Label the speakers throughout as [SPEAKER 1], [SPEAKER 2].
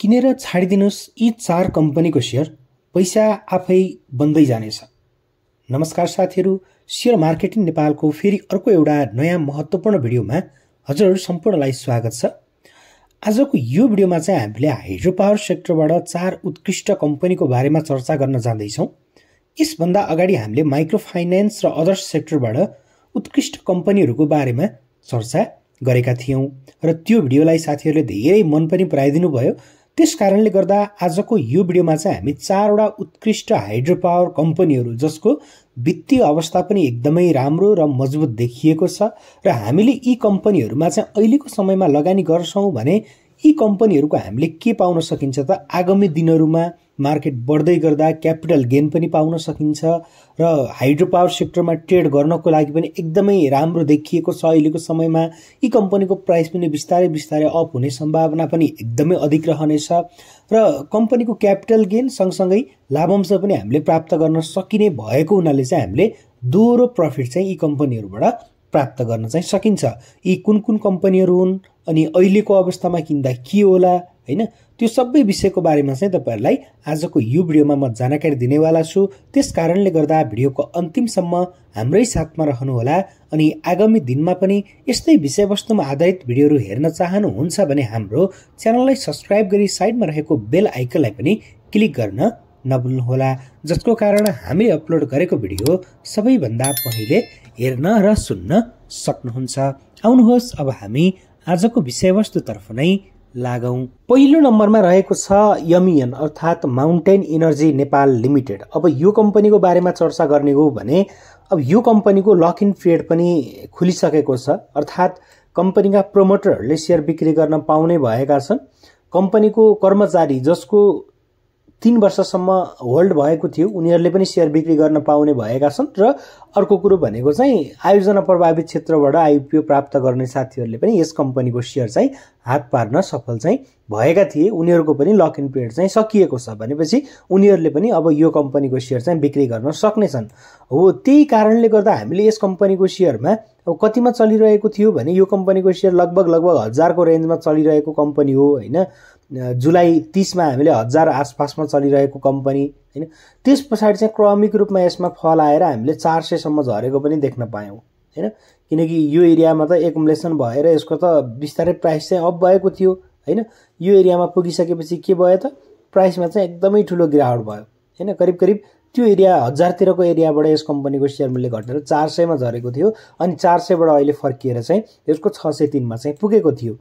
[SPEAKER 1] किनेर छाडिदिनुहोस् यी चार कम्पनीको सेयर पैसा आफै बन्दै जानेछ नमस्कार साथीहरू सेयर मार्केटिङ नेपालको फेरि अर्को एउटा नयाँ महत्त्वपूर्ण भिडियोमा हजुरहरू सम्पूर्णलाई स्वागत छ आजको यो भिडियोमा चाहिँ हामीले हाइड्रो पावर सेक्टरबाट चार उत्कृष्ट कम्पनीको बारेमा चर्चा गर्न जाँदैछौँ यसभन्दा अगाडि हामीले माइक्रो फाइनेन्स र अदर्स सेक्टरबाट उत्कृष्ट कम्पनीहरूको बारेमा चर्चा गरेका थियौँ र त्यो भिडियोलाई साथीहरूले धेरै मन पनि पुऱ्याइदिनु भयो त्यस कारणले गर्दा आजको यो भिडियोमा चाहिँ हामी चारवटा उत्कृष्ट हाइड्रो पावर कम्पनीहरू जसको वित्तीय अवस्था पनि एकदमै राम्रो र मजबुत देखिएको छ र हामीले यी कम्पनीहरूमा चाहिँ अहिलेको समयमा लगानी गर्छौँ भने यी कम्पनीहरूको हामीले के पाउन सकिन्छ त आगामी दिनहरूमा मार्केट बढ्दै गर्दा क्यापिटल गेन पनि पाउन सकिन्छ र हाइड्रो पावर सेक्टरमा ट्रेड गर्नको लागि पनि एकदमै राम्रो देखिएको छ अहिलेको समयमा यी कम्पनीको प्राइस पनि बिस्तारै बिस्तारै अप हुने सम्भावना पनि एकदमै अधिक रहनेछ र कम्पनीको क्यापिटल गेन सँगसँगै लाभांश पनि हामीले प्राप्त गर्न सकिने भएको हुनाले चाहिँ हामीले दोहोरो प्रफिट चाहिँ यी कम्पनीहरूबाट प्राप्त गर्न चाहिँ सकिन्छ यी कुन कुन कम्पनीहरू हुन् अनि अहिलेको अवस्थामा किन्दा के होला होइन त्यो सबै विषयको बारेमा चाहिँ तपाईँहरूलाई आजको यो भिडियोमा म जानकारी दिनेवाला छु त्यस कारणले गर्दा भिडियोको अन्तिमसम्म हाम्रै साथमा रहनुहोला अनि आगामी दिनमा पनि यस्तै विषयवस्तुमा आधारित भिडियोहरू हेर्न चाहनुहुन्छ भने हाम्रो च्यानललाई सब्सक्राइब गरी साइडमा रहेको बेल आइकनलाई पनि क्लिक गर्न नभुल्नुहोला जसको कारण हामीले अपलोड गरेको भिडियो सबैभन्दा पहिले हेर्न र सुन्न सक्नुहुन्छ आउनुहोस् अब हामी आजको विषयवस्तुतर्फ नै लागौँ पहिलो नम्बरमा रहेको छ यमियन अर्थात् माउन्टेन इनर्जी नेपाल लिमिटेड अब यो कम्पनीको बारेमा चर्चा गर्ने हो भने अब यो कम्पनीको लक इन पिरियड पनि खुलिसकेको छ अर्थात् कम्पनीका प्रमोटरहरूले सेयर बिक्री गर्न पाउने भएका छन् कम्पनीको कर्मचारी जसको तिन वर्षसम्म होल्ड भएको थियो उनीहरूले पनि सेयर बिक्री गर्न पाउने भएका छन् र अर्को कुरो भनेको चाहिँ आयोजना प्रभावित क्षेत्रबाट आइपिओ प्राप्त गर्ने साथीहरूले पनि यस कम्पनीको सेयर चाहिँ हात पार्न सफल चाहिँ भएका थिए उनीहरूको पनि लक इन पिरियड चाहिँ सकिएको छ भनेपछि उनीहरूले पनि अब यो कम्पनीको सेयर चाहिँ बिक्री गर्न सक्नेछन् हो त्यही कारणले गर्दा हामीले यस कम्पनीको सेयरमा अब कतिमा चलिरहेको थियो भने यो कम्पनीको सेयर लगभग लगभग हजारको रेन्जमा चलिरहेको कम्पनी हो होइन जुलाई तिसमा हामीले हजार आसपासमा चलिरहेको कम्पनी होइन त्यस पछाडि चाहिँ क्रमिक रूपमा यसमा फल आएर हामीले चार सयसम्म झरेको पनि देख्न पायौँ होइन किनकि यो एरियामा त एकोमलेसन भएर यसको त बिस्तारै प्राइस चाहिँ अप भएको थियो होइन यो एरियामा पुगिसकेपछि के भयो त प्राइसमा चाहिँ एकदमै ठुलो गिरावट भयो होइन करिब करिब त्यो एरिया हजारतिरको एरियाबाट यस कम्पनीको सेयर मूल्य घटेर चार सयमा झरेको थियो अनि चार सयबाट अहिले फर्किएर चाहिँ यसको छ सय तिनमा चाहिँ पुगेको थियो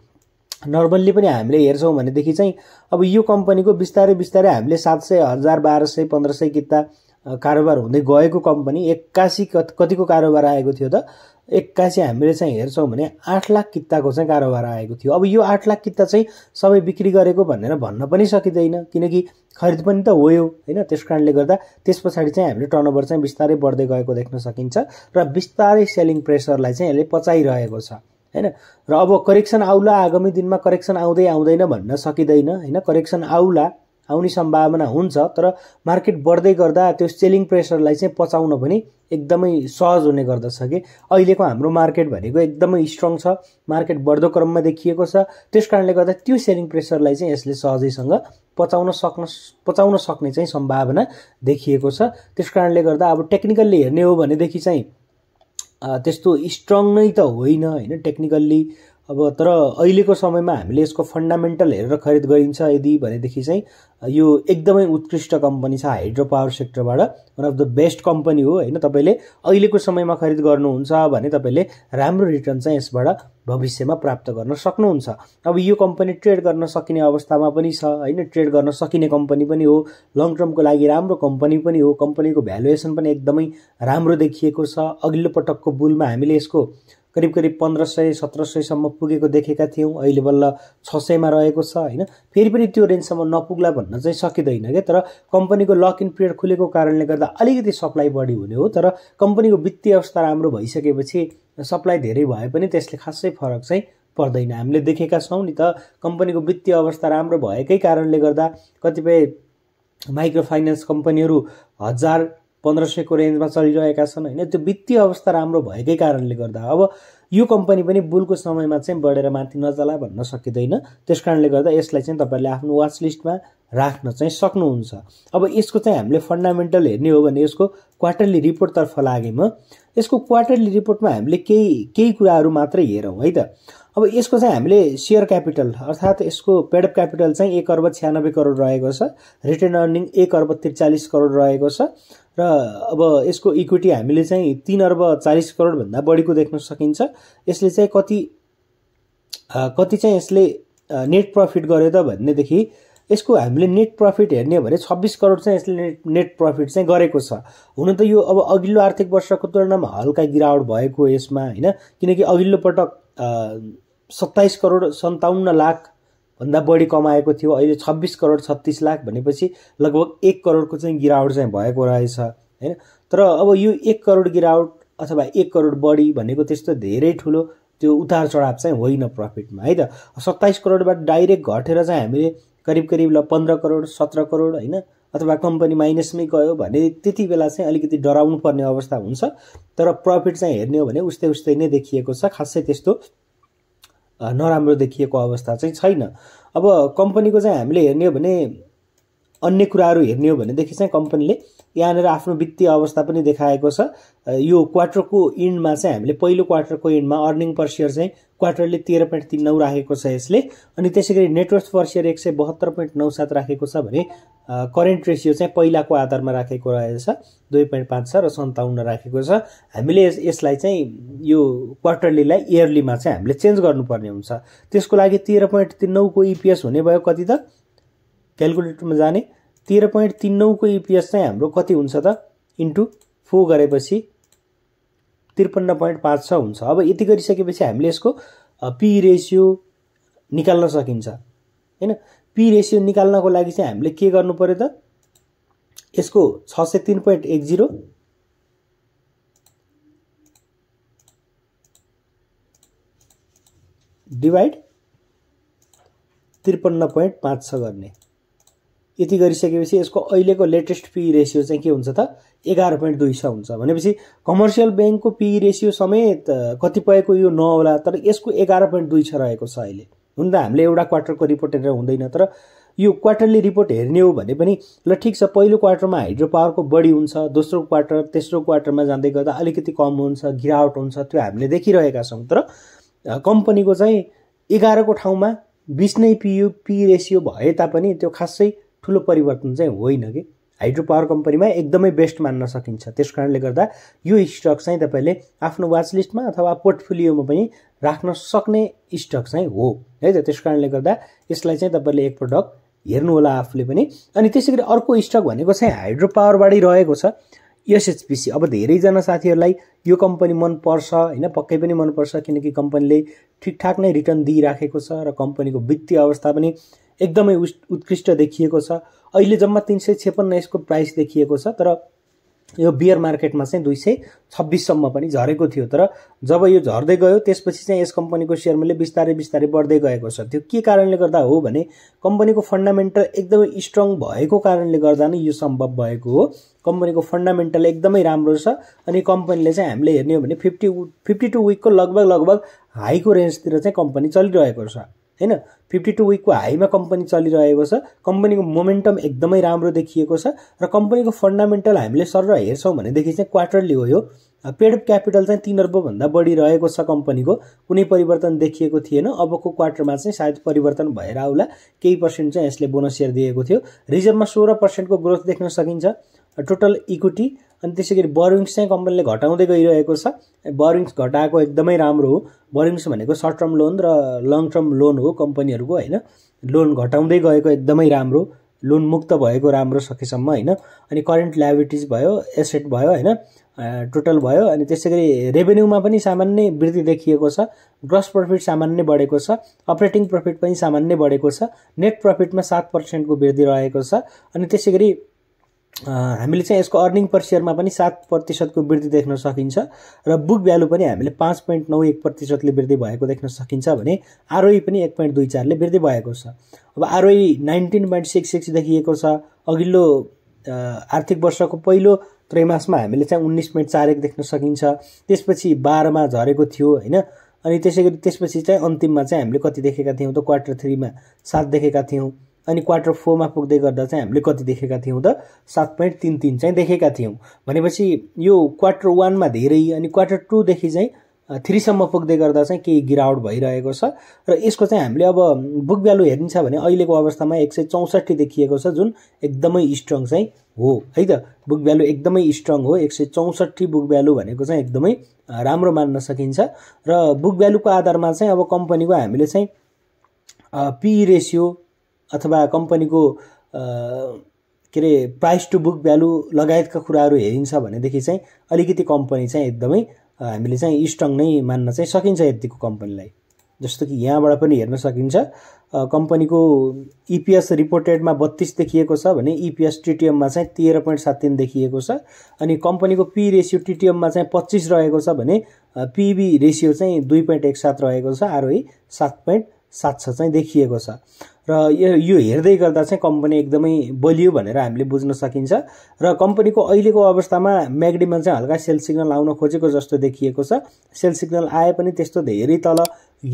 [SPEAKER 1] नर्मल्ली पनि हामीले हेर्छौँ भनेदेखि चाहिँ अब यो कम्पनीको बिस्तारै बिस्तारै हामीले सात सय हजार बाह्र सय पन्ध्र सय किता कारोबार हुँदै गएको कम्पनी एक्कासी कतिको कारोबार आएको थियो त एक्कासी हामीले चाहिँ हेर्छौँ भने आठ लाख किताको चाहिँ कारोबार आएको थियो अब यो आठ लाख किता चाहिँ सबै बिक्री गरेको भनेर भन्न पनि सकिँदैन किनकि खरिद पनि त हो होइन त्यस कारणले गर्दा त्यस पछाडि चाहिँ हामीले टर्नओभर चाहिँ बिस्तारै बढ्दै गएको देख्न सकिन्छ र बिस्तारै सेलिङ प्रेसरलाई चाहिँ यसले पचाइरहेको छ होइन र अब करेक्सन आउला आगामी दिनमा करेक्सन आउँदै आउँदैन भन्न सकिँदैन होइन करेक्सन आउला आउने सम्भावना हुन्छ तर मार्केट बढ्दै गर्दा त्यो सेलिङ प्रेसरलाई चाहिँ पचाउन पनि एकदमै सहज हुने गर्दछ कि अहिलेको हाम्रो मार्केट भनेको एकदमै स्ट्रङ छ मार्केट बढ्दो क्रममा देखिएको छ त्यस कारणले गर्दा त्यो सेलिङ प्रेसरलाई चाहिँ यसले सहजैसँग पचाउन सक्न पचाउन सक्ने चाहिँ सम्भावना देखिएको छ त्यस कारणले गर्दा अब टेक्निकल्ली हेर्ने हो भनेदेखि चाहिँ त्यस्तो स्ट्रङ नै त होइन होइन टेक्निकल्ली अब तर अहिलेको समयमा हामीले यसको फन्डामेन्टल हेरेर खरिद गरिन्छ यदि भनेदेखि चाहिँ यो एकदमै उत्कृष्ट कम्पनी छ हाइड्रो पावर सेक्टरबाट one of the best company हो होइन तपाईँले अहिलेको समयमा खरिद गर्नुहुन्छ भने तपाईँले राम्रो रिटर्न चाहिँ यसबाट भविष्यमा प्राप्त गर्न सक्नुहुन्छ अब यो कम्पनी ट्रेड गर्न सकिने अवस्थामा पनि छ होइन ट्रेड गर्न सकिने कम्पनी पनि हो लङ टर्मको लागि राम्रो कम्पनी पनि हो कम्पनीको भ्यालुएसन पनि एकदमै राम्रो देखिएको छ अघिल्लो पटकको बुलमा हामीले यसको करिब करिब पन्ध्र सय सत्र सयसम्म पुगेको देखेका थियौँ अहिले बल्ल छ सयमा रहेको छ होइन फेरि पनि त्यो रेन्जसम्म नपुग्ला भन्न चाहिँ सकिँदैन क्या तर कम्पनीको लक इन पिरियड खुलेको कारणले गर्दा अलिकति सप्लाई बढी हुने हो तर कम्पनीको वित्तीय अवस्था राम्रो भइसकेपछि सप्लाई धेरै भए पनि त्यसले खासै फरक चाहिँ पर्दैन हामीले देखेका छौँ नि त कम्पनीको वित्तीय अवस्था राम्रो भएकै कारणले गर्दा कतिपय माइक्रो फाइनेन्स कम्पनीहरू हजार पन्ध्र सयको रेन्जमा चलिरहेका छन् होइन त्यो वित्तीय अवस्था राम्रो भएकै कारणले गर्दा अब यो कम्पनी पनि बुलको समयमा चाहिँ बढेर माथि नजाला भन्न सकिँदैन त्यस कारणले गर्दा यसलाई चाहिँ तपाईँहरूले आफ्नो वाच लिस्टमा राख्न चाहिँ सक्नुहुन्छ अब यसको चाहिँ हामीले फन्डामेन्टल हेर्ने हो भने यसको क्वार्टरली रिपोर्टतर्फ लागेमा यसको क्वार्टरली रिपोर्टमा हामीले केही केही कुराहरू मात्रै हेरौँ है त अब यसको चाहिँ हामीले सेयर क्यापिटल अर्थात् यसको पेडअप क्यापिटल चाहिँ एक अर्ब छ्यानब्बे करोड रहेको छ रिटर्न अर्निङ एक अर्ब त्रिचालिस करोड रहेको छ र अब यसको इक्विटी हामीले चाहिँ तिन अर्ब चालिस करोडभन्दा बढीको देख्न सकिन्छ यसले चाहिँ कति कति चाहिँ यसले नेट प्रफिट गर्यो त भनेदेखि यसको हामीले नेट प्रफिट हेर्ने हो भने छब्बिस करोड चाहिँ यसले नेट नेट प्रफिट चाहिँ गरेको छ हुन त यो अब अघिल्लो आर्थिक वर्षको तुलनामा हल्का गिरावट भएको यसमा होइन किनकि अघिल्लो पटक सत्ताइस करोड सन्ताउन्न भन्दा बढी कमाएको थियो अहिले छब्बिस करोड छत्तिस लाख भनेपछि लगभग एक करोडको चाहिँ गिरावट चाहिँ भएको रहेछ होइन तर अब यो एक करोड गिरावट अथवा एक करोड बढी भनेको त्यस्तो धेरै ठुलो त्यो उतार चढाव चाहिँ होइन प्रफिटमा है त सत्ताइस करोडबाट डाइरेक्ट घटेर चाहिँ हामीले करिब करिब ल पन्ध्र करोड सत्र करोड होइन अथवा कम्पनी माइनसमै गयो भने त्यति बेला चाहिँ अलिकति डराउनु पर्ने अवस्था हुन्छ तर प्रफिट चाहिँ हेर्ने हो भने उस्तै उस्तै नै देखिएको छ खासै त्यस्तो नराम्रो देखिएको अवस्था चाहिँ छैन अब कम्पनीको चाहिँ हामीले हेर्ने हो भने अन्य कुराहरू हेर्ने हो भनेदेखि चाहिँ कम्पनीले यहाँनिर आफ्नो वित्तीय अवस्था पनि देखाएको छ यो क्वार्टरको इन्डमा चाहिँ हामीले पहिलो क्वार्टरको इन्डमा अर्निङ पर सेयर चाहिँ क्वार्टरले तेह्र पोइन्ट तिन नौ राखेको छ यसले अनि त्यसै गरी नेटवर्क पर सेयर एक सय बहत्तर पोइन्ट नौ सात राखेको छ भने करेन्ट रेसियो चाहिँ पहिलाको आधारमा राखेको रहेछ दुई पोइन्ट पाँच छ र सन्ताउन्न राखेको छ हामीले यसलाई चाहिँ यो क्वार्टरलीलाई इयरलीमा चाहिँ हामीले चेन्ज गर्नुपर्ने हुन्छ त्यसको लागि तेह्र पोइन्ट तिन नौको इपिएस e हुने भयो कति त क्यालकुलेटरमा जाने तेह्र पोइन्ट तिन नौको इपिएस चाहिँ हाम्रो कति हुन्छ त इन्टु फोर गरेपछि त्रिपन्न पोइन्ट पाँच छ हुन्छ अब यति गरिसकेपछि हामीले यसको पी रेसियो निकाल्न सकिन्छ होइन पी रेसियो निकाल्नको लागि चाहिँ हामीले के गर्नु पऱ्यो त यसको छ सय तिन पोइन्ट एक जिरो डिभाइड त्रिपन्न पोइन्ट पाँच छ गर्ने यति गरिसकेपछि यसको अहिलेको लेटेस्ट पी रेसियो चाहिँ के हुन्छ त एघार पोइन्ट दुई छ हुन्छ भनेपछि कमर्सियल ब्याङ्कको पी रेसियो समेत कतिपयको यो नहोला तर यसको एघार पोइन्ट दुई छ रहेको छ अहिले हुन त हामीले एउटा क्वार्टरको रिपोर्ट हेरेर हुँदैन तर यो क्वार्टरली रिपोर्ट हेर्ने हो भने पनि ल ठिक छ पहिलो क्वार्टरमा हाइड्रो पावरको बढी हुन्छ दोस्रो क्वार्टर तेस्रो क्वार्टरमा जाँदै गर्दा अलिकति कम हुन्छ गिरावट हुन्छ त्यो हामीले देखिरहेका छौँ तर कम्पनीको चाहिँ एघारको ठाउँमा बिस नै पियु पी रेसियो भए तापनि त्यो खासै ठुलो परिवर्तन चाहिँ होइन कि हाइड्रो पावर कम्पनीमा एकदमै बेस्ट मान्न सकिन्छ त्यस कारणले गर्दा यो स्टक चाहिँ तपाईँले आफ्नो वाच लिस्टमा अथवा पोर्टफोलियोमा पनि राख्न सक्ने स्टक चाहिँ हो है त त्यस कारणले गर्दा यसलाई चाहिँ तपाईँले एक पटक होला आफूले पनि अनि त्यसै गरी अर्को स्टक भनेको चाहिँ हाइड्रो पावरबाटै रहेको छ एसएचपिसी अब धेरैजना साथीहरूलाई यो कम्पनी मनपर्छ होइन पक्कै पनि मनपर्छ किनकि कम्पनीले ठिकठाक नै रिटर्न दिइराखेको छ र कम्पनीको वित्तीय अवस्था पनि एकदमै उत्कृष्ट देखिएको छ अहिले जम्मा तिन सय छेपन्न यसको प्राइस देखिएको छ तर यो बियर मार्केटमा चाहिँ दुई सय छब्बिससम्म पनि झरेको थियो तर जब यो झर्दै गयो त्यसपछि चाहिँ यस कम्पनीको सेयर मूल्य बिस्तारै बिस्तारै बढ्दै गएको छ त्यो के कारणले गर्दा हो भने कम्पनीको फन्डामेन्टल एकदमै स्ट्रङ भएको कारणले गर्दा नै यो सम्भव भएको हो कम्पनीको फन्डामेन्टल एकदमै राम्रो छ अनि कम्पनीले चाहिँ हामीले हेर्ने हो भने फिफ्टी फिफ्टी टू विकको लगभग लगभग हाईको रेन्जतिर चाहिँ कम्पनी चलिरहेको छ होइन फिफ्टी टू विकको हाईमा कम्पनी चलिरहेको छ कम्पनीको मोमेन्टम एकदमै राम्रो देखिएको छ र कम्पनीको फन्डामेन्टल हामीले सर हेर्छौँ भनेदेखि चाहिँ क्वार्टरली हो यो पेड क्यापिटल चाहिँ तिन अर्बभन्दा बढी रहेको छ कम्पनीको कुनै परिवर्तन देखिएको थिएन अबको क्वार्टरमा चाहिँ सायद परिवर्तन भएर आउला केही पर्सेन्ट चाहिँ यसले बोनस सेयर दिएको थियो रिजर्भमा सोह्र पर्सेन्टको ग्रोथ देख्न सकिन्छ टोटल इक्विटी अनि त्यसै गरी बरिङ्स चाहिँ कम्पनीले घटाउँदै गइरहेको छ बरिङ्स घटाएको एकदमै राम्रो हो बरिङ्स भनेको सर्ट टर्म लोन र लङ टर्म लोन हो कम्पनीहरूको होइन लोन घटाउँदै गएको एकदमै राम्रो लोन मुक्त भएको राम्रो सकेसम्म होइन अनि करेन्ट ल्याबिटिज भयो एसेट भयो होइन टोटल भयो अनि त्यसै गरी रेभेन्यूमा पनि सामान्य वृद्धि देखिएको छ ग्रस प्रफिट सामान्य बढेको छ अपरेटिङ प्रफिट पनि सामान्य बढेको छ नेट प्रफिटमा सात पर्सेन्टको वृद्धि रहेको छ अनि त्यसै गरी हामीले चाहिँ यसको अर्निङ पर सेयरमा पनि सात प्रतिशतको वृद्धि देख्न सकिन्छ र बुक भ्यालु पनि हामीले पाँच पोइन्ट नौ एक प्रतिशतले वृद्धि भएको देख्न सकिन्छ भने आरओई पनि एक पोइन्ट दुई चारले वृद्धि भएको छ अब ROE nineteen point six six देखिएको छ अघिल्लो आर्थिक वर्षको पहिलो त्रैमासमा हामीले चाहिँ उन्नाइस पोइन्ट चार एक देख्न सकिन्छ त्यसपछि बाह्रमा झरेको थियो होइन अनि त्यसै गरी त्यसपछि चाहिँ अन्तिममा चाहिँ हामीले कति देखेका थियौँ त क्वार्टर थ्रीमा सात देखेका थियौँ अनि क्वार्टर फोरमा पुग्दै गर्दा चाहिँ हामीले कति देखेका थियौँ त सात पोइन्ट तिन तिन चाहिँ देखेका थियौँ भनेपछि यो क्वार्टर वानमा धेरै अनि क्वार्टर टूदेखि चाहिँ थ्रीसम्म पुग्दै गर्दा चाहिँ केही गिरावट भइरहेको छ र यसको चाहिँ हामीले अब बुक भ्यालु हेरिन्छ भने अहिलेको अवस्थामा एक सय चौसठी देखिएको छ जुन एकदमै स्ट्रङ चाहिँ हो है त बुक भ्यालु एकदमै स्ट्रङ हो एक सय चौसठी बुक भ्यालु भनेको चाहिँ एकदमै राम्रो मान्न सकिन्छ र बुक भ्यालुको आधारमा चाहिँ अब कम्पनीको हामीले चाहिँ पी रेसियो अथवा कम्पनीको के अरे प्राइस टु बुक भ्यालु लगायतका कुराहरू हेरिन्छ भनेदेखि चाहिँ अलिकति कम्पनी चाहिँ एकदमै हामीले चाहिँ स्ट्रङ नै मान्न चाहिँ सकिन्छ यतिको कम्पनीलाई जस्तो कि यहाँबाट पनि हेर्न सकिन्छ कम्पनीको इपिएस e रिपोर्टेडमा बत्तिस देखिएको छ भने इपिएस e टिटिएममा चाहिँ तेह्र पोइन्ट सात तिन देखिएको छ अनि कम्पनीको पी रेसियो टिटिएममा चाहिँ पच्चिस रहेको छ भने पिबी रेसियो चाहिँ दुई पोइन्ट एक सात रहेको छ आरओई सात पोइन्ट साथ चाहिँ देखिएको छ र यो यो हेर्दै गर्दा चाहिँ कम्पनी एकदमै बलियो भनेर हामीले बुझ्न सकिन्छ र कम्पनीको अहिलेको अवस्थामा म्याग्डीमा चाहिँ हल्का सेल सिग्नल आउन खोजेको जस्तो देखिएको छ सेल सिग्नल आए पनि त्यस्तो धेरै तल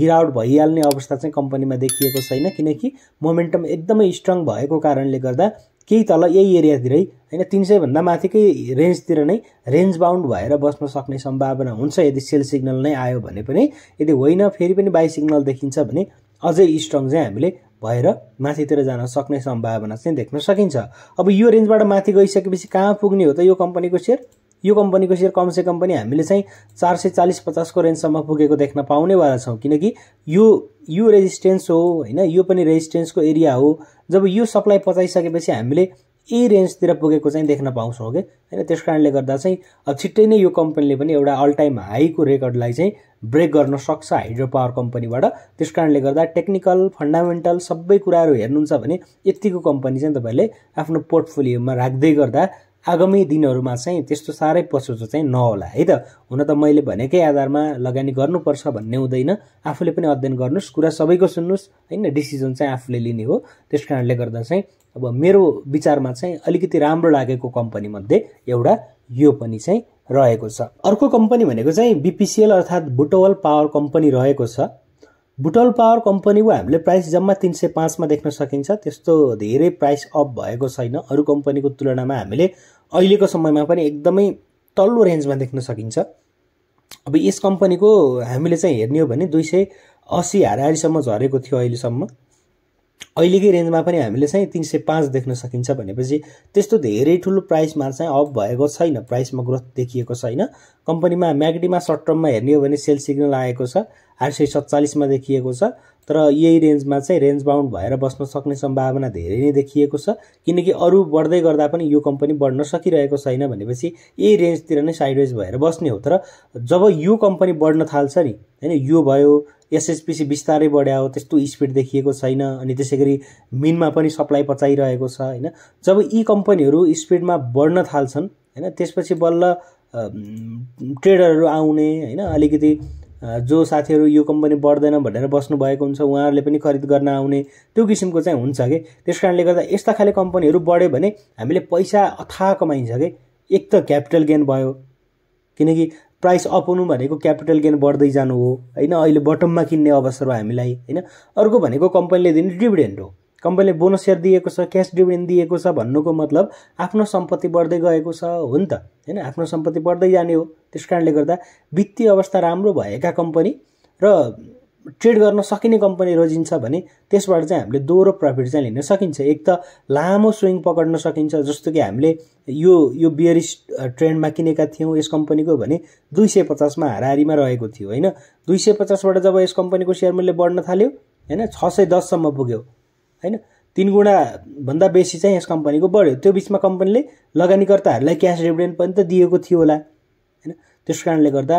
[SPEAKER 1] गिरावट भइहाल्ने अवस्था चाहिँ कम्पनीमा देखिएको छैन किनकि मोमेन्टम एकदमै स्ट्रङ भएको कारणले गर्दा केही तल यही एरियातिरै होइन तिन सयभन्दा माथिकै रेन्जतिर नै रेन्ज बााउन्ड भएर बस्न सक्ने सम्भावना हुन्छ यदि सेल सिग्नल नै आयो भने पनि यदि होइन फेरि पनि बाई सिग्नल देखिन्छ भने अझै स्ट्रङ चाहिँ हामीले भएर माथितिर जान सक्ने सम्भावना चाहिँ देख्न सकिन्छ अब यो रेन्जबाट माथि गइसकेपछि कहाँ पुग्ने हो त यो कम्पनीको सेयर यो कम्पनीको सेयर कमसेकम पनि हामीले चाहिँ चार सय चालिस पचासको रेन्जसम्म पुगेको देख्न पाउनेवाला छौँ किनकि यो यो रेजिस्टेन्स हो होइन यो पनि रेजिस्टेन्सको एरिया हो जब यो सप्लाई पचाइसकेपछि हामीले यही रेन्जतिर पुगेको चाहिँ देख्न पाउँछौँ कि होइन त्यस कारणले गर्दा चाहिँ अब छिट्टै नै यो कम्पनीले पनि एउटा अल टाइम हाईको रेकर्डलाई चाहिँ ब्रेक गर्न सक्छ हाइड्रो पावर कम्पनीबाट त्यस कारणले गर्दा टेक्निकल फन्डामेन्टल सबै कुराहरू हेर्नुहुन्छ भने यत्तिको कम्पनी चाहिँ तपाईँहरूले आफ्नो पोर्टफोलियोमा राख्दै गर्दा आगामी दिनहरूमा चाहिँ त्यस्तो साह्रै पछुतो चाहिँ नहोला है त हुन त मैले भनेकै आधारमा लगानी गर्नुपर्छ भन्ने हुँदैन आफूले पनि अध्ययन गर्नुहोस् कुरा सबैको सुन्नुहोस् होइन डिसिजन चाहिँ आफूले लिने हो त्यस कारणले गर्दा चाहिँ अब मेरो विचारमा चाहिँ अलिकति राम्रो लागेको कम्पनीमध्ये एउटा यो पनि चाहिँ रहेको छ अर्को कम्पनी भनेको चाहिँ बिपिसिएल अर्थात् बुटवल पावर कम्पनी रहेको छ बुटल पावर कम्पनीको हामीले प्राइस जम्मा तिन सय पाँचमा देख्न सकिन्छ त्यस्तो धेरै प्राइस अप भएको छैन अरू कम्पनीको तुलनामा हामीले अहिलेको समयमा पनि एकदमै तल्लो रेन्जमा देख्न सकिन्छ अब यस कम्पनीको हामीले चाहिँ हेर्ने हो भने दुई सय असी हाराहारीसम्म झरेको थियो अहिलेसम्म अहिलेकै रेन्जमा पनि हामीले चाहिँ तिन सय पाँच देख्न सकिन्छ भनेपछि त्यस्तो धेरै ठुलो प्राइसमा चाहिँ अप भएको छैन प्राइसमा ग्रोथ देखिएको छैन कम्पनीमा म्यागडीमा सर्ट टर्ममा हेर्ने हो भने सेल सिग्नल आएको छ आठ सय सत्तालिसमा देखिएको छ तर यही रेन्जमा चाहिँ रेन्ज बााउन्ड भएर बस्न सक्ने सम्भावना धेरै नै देखिएको छ किनकि अरू बढ्दै गर्दा पनि यो कम्पनी बढ्न सकिरहेको छैन भनेपछि यही रेन्जतिर नै साइडवेज भएर बस्ने हो तर जब यो कम्पनी बढ्न थाल्छ नि होइन यो भयो एसएसपिसी बिस्तारै बढ्यायो त्यस्तो स्पिड देखिएको छैन अनि त्यसै गरी मिनमा पनि सप्लाई पचाइरहेको छ होइन जब यी कम्पनीहरू स्पिडमा बढ्न थाल्छन् होइन त्यसपछि बल्ल ट्रेडरहरू आउने होइन अलिकति जो साथीहरू यो कम्पनी बढ्दैन भनेर बस्नुभएको हुन्छ उहाँहरूले पनि खरिद गर्न आउने त्यो किसिमको चाहिँ हुन्छ कि त्यस कारणले गर्दा यस्ता खाले कम्पनीहरू बढ्यो भने हामीले पैसा अथाह कमाइन्छ कि एक त क्यापिटल गेन भयो किनकि प्राइस अप हुनु भनेको क्यापिटल गेन बढ्दै जानु हो होइन अहिले बटममा किन्ने अवसर हो हामीलाई होइन अर्को भनेको कम्पनीले दिने डिभिडेन्ट हो कम्पनीले बोनस सेयर दिएको छ क्यास डिभिडेन्ड दिएको छ भन्नुको मतलब आफ्नो सम्पत्ति बढ्दै गएको छ हो नि त होइन आफ्नो सम्पत्ति बढ्दै जाने हो त्यस कारणले गर्दा वित्तीय अवस्था राम्रो भएका कम्पनी र ट्रेड गर्न सकिने कम्पनी रोजिन्छ भने त्यसबाट चाहिँ हामीले दोहोरो प्रफिट चाहिँ लिन सकिन्छ एक त लामो स्विङ पकड्न सकिन्छ जस्तो कि हामीले यो यो बियरिस ट्रेन्डमा किनेका थियौँ यस कम्पनीको भने दुई सय पचासमा हाराहारीमा रहेको थियो होइन दुई सय पचासबाट जब यस कम्पनीको सेयर मूल्य बढ्न थाल्यो होइन छ सय दससम्म पुग्यो होइन तिन गुणाभन्दा बेसी चाहिँ यस कम्पनीको बढ्यो त्यो बिचमा कम्पनीले लगानीकर्ताहरूलाई क्यास डिभिडेन्ड पनि त दिएको थियो होला होइन त्यस कारणले गर्दा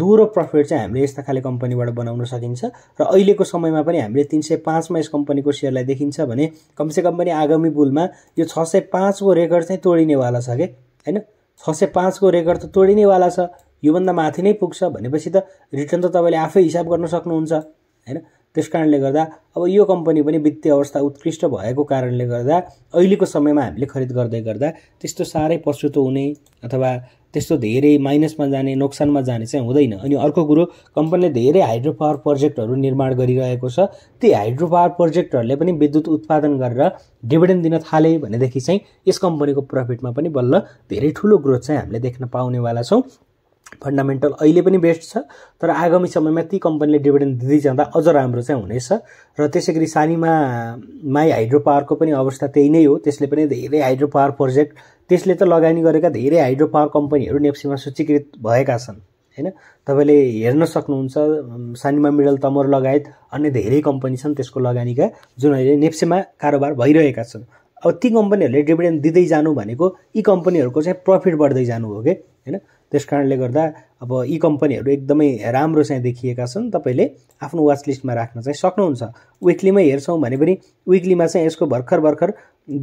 [SPEAKER 1] दुरो प्रफिट चाहिँ हामीले यस्ता खाले कम्पनीबाट बनाउन सकिन्छ र अहिलेको समयमा पनि हामीले तिन सय पाँचमा यस कम्पनीको सेयरलाई देखिन्छ भने कमसेकम पनि आगामी बुलमा यो छ सय पाँचको रेकर्ड चाहिँ तोडिनेवाला छ कि होइन छ सय पाँचको रेकर्ड त तोडिनेवाला छ योभन्दा माथि नै पुग्छ भनेपछि त रिटर्न त तपाईँले आफै हिसाब गर्न सक्नुहुन्छ होइन त्यस कारणले गर्दा अब यो कम्पनी पनि वित्तीय अवस्था उत्कृष्ट भएको कारणले गर्दा अहिलेको समयमा हामीले खरिद गर्दै गर्दा त्यस्तो साह्रै पछुतो हुने अथवा त्यस्तो धेरै माइनसमा जाने नोक्सानमा जाने चाहिँ हुँदैन अनि अर्को कुरो कम्पनीले धेरै हाइड्रो पावर प्रोजेक्टहरू निर्माण गरिरहेको छ ती हाइड्रो पावर प्रोजेक्टहरूले पनि विद्युत उत्पादन गरेर डिभिडेन्ड दिन थाले भनेदेखि चाहिँ यस कम्पनीको प्रफिटमा पनि बल्ल धेरै ठुलो ग्रोथ चाहिँ हामीले देख्न पाउनेवाला छौँ फन्डामेन्टल अहिले पनि बेस्ट छ तर आगामी समयमा ती कम्पनीले डिभिडेन्ड दिँदै जाँदा अझ राम्रो चाहिँ हुनेछ र त्यसै गरी सानीमा माई हाइड्रो पावरको पनि अवस्था त्यही नै हो त्यसले पनि धेरै हाइड्रो पावर प्रोजेक्ट त्यसले त लगानी गरेका धेरै हाइड्रो पावर कम्पनीहरू नेप्सीमा सूचीकृत भएका छन् होइन तपाईँले हेर्न सक्नुहुन्छ सानीमा मिडल तमर लगायत अन्य धेरै कम्पनी छन् त्यसको लगानीका जुन अहिले नेप्सेमा कारोबार भइरहेका छन् अब ती कम्पनीहरूले डिभिडेन्ड दिँदै जानु भनेको यी कम्पनीहरूको चाहिँ प्रफिट बढ्दै जानु हो कि होइन त्यस कारणले गर्दा अब यी कम्पनीहरू एकदमै राम्रो चाहिँ देखिएका छन् तपाईँले आफ्नो वाच लिस्टमा राख्न चाहिँ सक्नुहुन्छ विक्लीमै हेर्छौँ भने पनि विक्लीमा चाहिँ यसको भर्खर भर्खर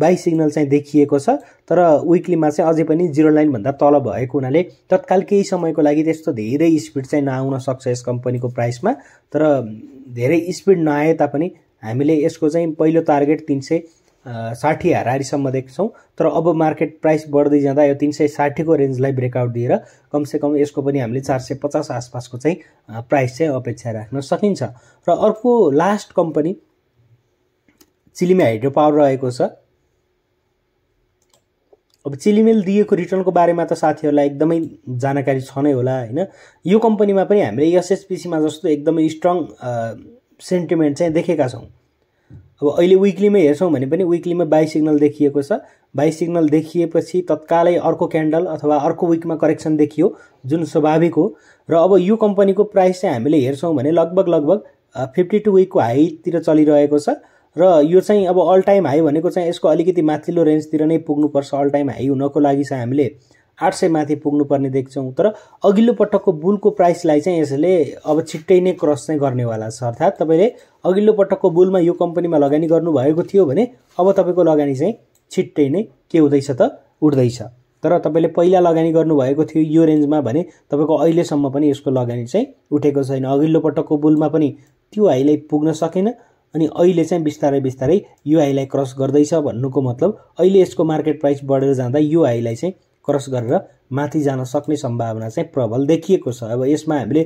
[SPEAKER 1] बाई सिग्नल चाहिँ देखिएको छ तर विक्लीमा चाहिँ अझै पनि जिरो लाइनभन्दा तल भएको हुनाले तत्काल केही समयको लागि त्यस्तो धेरै स्पिड चाहिँ नआउन सक्छ यस कम्पनीको प्राइसमा तर धेरै स्पिड नआए तापनि हामीले यसको चाहिँ पहिलो टार्गेट तिन सय साठी हारिसम्म देख्छौँ तर अब मार्केट प्राइस बढ्दै जाँदा यो तिन सय साठीको रेन्जलाई ब्रेकआउट दिएर कमसेकम यसको पनि हामीले चार सय पचास आसपासको चाहिँ प्राइस चाहिँ अपेक्षा राख्न सकिन्छ र अर्को last company Chilime hydro power रहेको छ अब चिलिमेल दिएको रिटर्नको बारेमा त साथीहरूलाई एकदमै जानकारी छ नै होला होइन यो कम्पनीमा पनि हामीले एसएसपिसीमा जस्तो एकदमै स्ट्रङ सेन्टिमेन्ट चाहिँ देखेका छौँ अब अहिले विकलीमै हेर्छौँ भने पनि विक्लीमा बाई सिग्नल देखिएको छ बाई सिग्नल देखिएपछि तत्कालै अर्को क्यान्डल अथवा अर्को विकमा करेक्सन देखियो जुन स्वाभाविक हो र अब यो कम्पनीको प्राइस चाहिँ हामीले हेर्छौँ भने लगभग लगभग फिफ्टी टू विकको हाईतिर चलिरहेको छ र यो चाहिँ अब अल टाइम हाई भनेको चाहिँ यसको अलिकति माथिल्लो रेन्जतिर नै पुग्नुपर्छ अल टाइम हाई हुनको लागि चाहिँ हामीले आठ सय माथि पुग्नुपर्ने देख्छौँ तर अघिल्लो पटकको बुलको प्राइसलाई चाहिँ यसले अब छिट्टै नै क्रस चाहिँ गर्नेवाला छ अर्थात् तपाईँले अघिल्लो पटकको बुलमा यो कम्पनीमा लगानी गर्नुभएको थियो भने अब तपाईँको लगानी चाहिँ छिट्टै नै के हुँदैछ त उठ्दैछ तर तपाईँले पहिला लगानी गर्नुभएको थियो यो रेन्जमा भने तपाईँको अहिलेसम्म पनि यसको लगानी चाहिँ उठेको छैन अघिल्लो पटकको बुलमा पनि त्यो हाइलाई पुग्न सकेन अनि अहिले चाहिँ बिस्तारै बिस्तारै यो हाइलाई क्रस गर्दैछ भन्नुको मतलब अहिले यसको मार्केट प्राइस बढेर जाँदा यो हाइलाई चाहिँ क्रस गरेर माथि जान सक्ने सम्भावना चाहिँ प्रबल देखिएको छ अब यसमा हामीले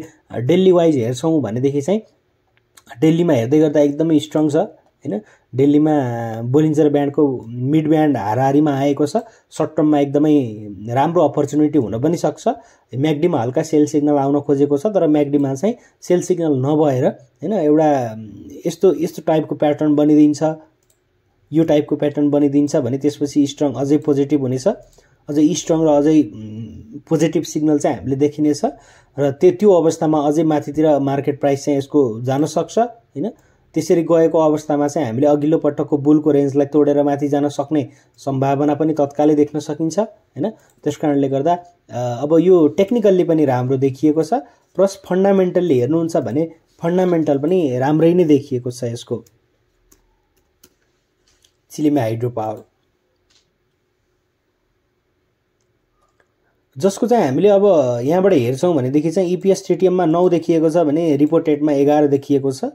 [SPEAKER 1] डेली वाइज हेर्छौँ भनेदेखि चाहिँ डेलीमा हेर्दै गर्दा एकदमै स्ट्रङ छ होइन डेलीमा बोलिन्जर ब्यान्डको मिड ब्यान्ड हाराहारीमा आएको छ सर्ट टर्ममा एकदमै राम्रो अपर्च्युनिटी हुन पनि सक्छ म्याग्डीमा हल्का सेल सिग्नल आउन खोजेको छ तर म्याग्डीमा चाहिँ सेल सिग्नल नभएर होइन एउटा यस्तो यस्तो टाइपको प्याटर्न बनिदिन्छ यो टाइपको प्याटर्न बनिदिन्छ भने त्यसपछि स्ट्रङ अझै पोजिटिभ हुनेछ अझै स्ट्रङ र अझै पोजिटिभ सिग्नल चाहिँ हामीले देखिनेछ र त्यो त्यो अवस्थामा अझै माथितिर मार्केट प्राइस चाहिँ यसको जान सक्छ होइन त्यसरी गएको अवस्थामा चाहिँ हामीले अघिल्लो पटकको बुलको रेन्जलाई तोडेर माथि जान सक्ने सम्भावना पनि तत्कालै देख्न सकिन्छ होइन त्यस कारणले गर्दा अब यो टेक्निकल्ली पनि राम्रो देखिएको छ प्लस फन्डामेन्टल्ली हेर्नुहुन्छ भने फन्डामेन्टल पनि राम्रै नै देखिएको छ यसको चिलिमे हाइड्रो पावर जसको चाहिँ हामीले अब यहाँबाट हेर्छौँ भनेदेखि चाहिँ इपिएस e टिटिएममा नौ देखिएको छ भने रिपोर्टेडमा एघार देखिएको छ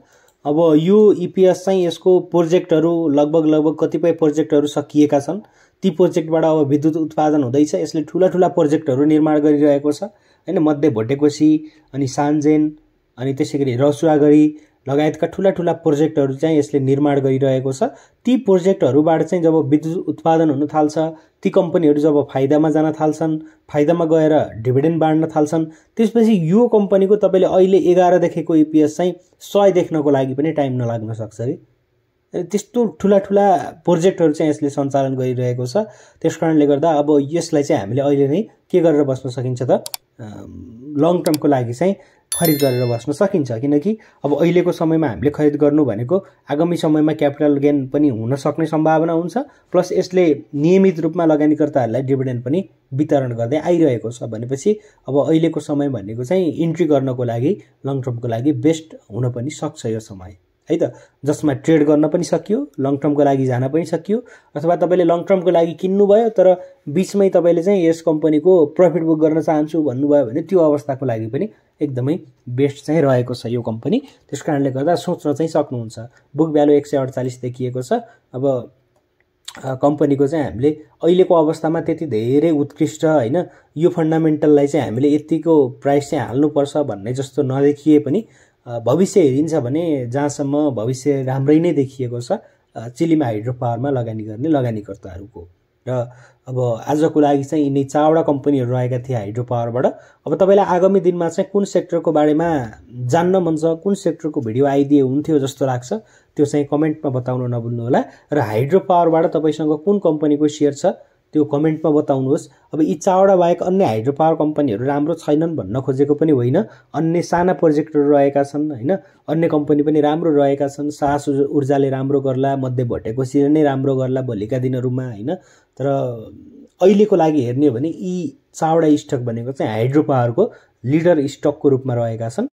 [SPEAKER 1] अब यो इपिएस e चाहिँ यसको प्रोजेक्टहरू लगभग लगभग कतिपय प्रोजेक्टहरू सकिएका छन् ती प्रोजेक्टबाट अब विद्युत उत्पादन हुँदैछ यसले ठुला ठुला प्रोजेक्टहरू निर्माण गरिरहेको छ होइन मध्य भोटेकोसी अनि सान्जेन अनि त्यसै गरी रसुवागढी लगायतका ठुला ठुला प्रोजेक्टहरू चाहिँ यसले निर्माण गरिरहेको छ ती प्रोजेक्टहरूबाट चाहिँ जब विद्युत उत्पादन हुन थाल्छ ती कम्पनीहरू जब फाइदामा जान थाल्छन् फाइदामा गएर डिभिडेन्ड बाँड्न थाल्छन् त्यसपछि यो कम्पनीको तपाईँले अहिले एघारदेखिको इपिएस e चाहिँ सय देख्नको लागि पनि टाइम नलाग्न सक्छ कि त्यस्तो ठुला ठुला प्रोजेक्टहरू चाहिँ यसले सञ्चालन गरिरहेको छ त्यस कारणले गर्दा अब यसलाई चाहिँ हामीले अहिले नै के गरेर बस्न सकिन्छ त लङ टर्मको लागि चाहिँ खरिद गरेर बस्न सकिन्छ किनकि अब अहिलेको समयमा हामीले खरिद गर्नु भनेको आगामी समयमा क्यापिटल गेन पनि हुन सक्ने सम्भावना हुन्छ प्लस यसले नियमित रूपमा लगानीकर्ताहरूलाई डिभिडेन्ड पनि वितरण गर्दै आइरहेको छ भनेपछि अब अहिलेको समय भनेको चाहिँ इन्ट्री गर्नको लागि लङ टर्मको लागि बेस्ट हुन पनि सक्छ यो समय है त जसमा ट्रेड गर्न पनि सकियो लङ टर्मको लागि जान पनि सकियो अथवा तपाईँले लङ टर्मको लागि किन्नुभयो तर बिचमै तपाईँले चाहिँ यस कम्पनीको प्रफिट बुक गर्न चाहन्छु भन्नुभयो भने त्यो अवस्थाको लागि पनि एकदमै बेस्ट चाहिँ रहेको छ यो कम्पनी त्यस कारणले गर्दा सोच्न चाहिँ सक्नुहुन्छ बुक भ्यालु एक सय अडचालिस देखिएको छ अब कम्पनीको चाहिँ हामीले अहिलेको अवस्थामा त्यति धेरै उत्कृष्ट होइन यो फन्डामेन्टललाई चाहिँ हामीले यतिको प्राइस चाहिँ हाल्नुपर्छ भन्ने जस्तो नदेखिए पनि भविष्य हेरिन्छ भने जहाँसम्म भविष्य राम्रै नै देखिएको छ चिलीमा हाइड्रो पावरमा लगानी गर्ने लगानीकर्ताहरूको र अब आजको लागि चाहिँ यिनी चारवटा कम्पनीहरू आएका थिए हाइड्रो पावरबाट अब तपाईँलाई आगामी दिनमा चाहिँ कुन सेक्टरको बारेमा जान्न मन छ कुन सेक्टरको भिडियो आइदिए हुन्थ्यो जस्तो लाग्छ त्यो चाहिँ कमेन्टमा बताउन नभुल्नुहोला र हाइड्रो पावरबाट तपाईँसँग कुन कम्पनीको सेयर छ त्यो कमेन्टमा बताउनुहोस् अब यी चारवटा बाहेक अन्य हाइड्रो पावर कम्पनीहरू राम्रो छैनन् भन्न खोजेको पनि होइन अन्य साना प्रोजेक्टहरू रहेका छन् होइन अन्य कम्पनी पनि राम्रो रहेका छन् सास ऊर्जाले राम्रो गर्ला मध्य सिर नै राम्रो गर्ला भोलिका दिनहरूमा होइन तर अहिलेको लागि हेर्ने हो भने यी चारवटा स्टक भनेको चाहिँ हाइड्रो पावरको लिडर स्टकको रूपमा रहेका छन्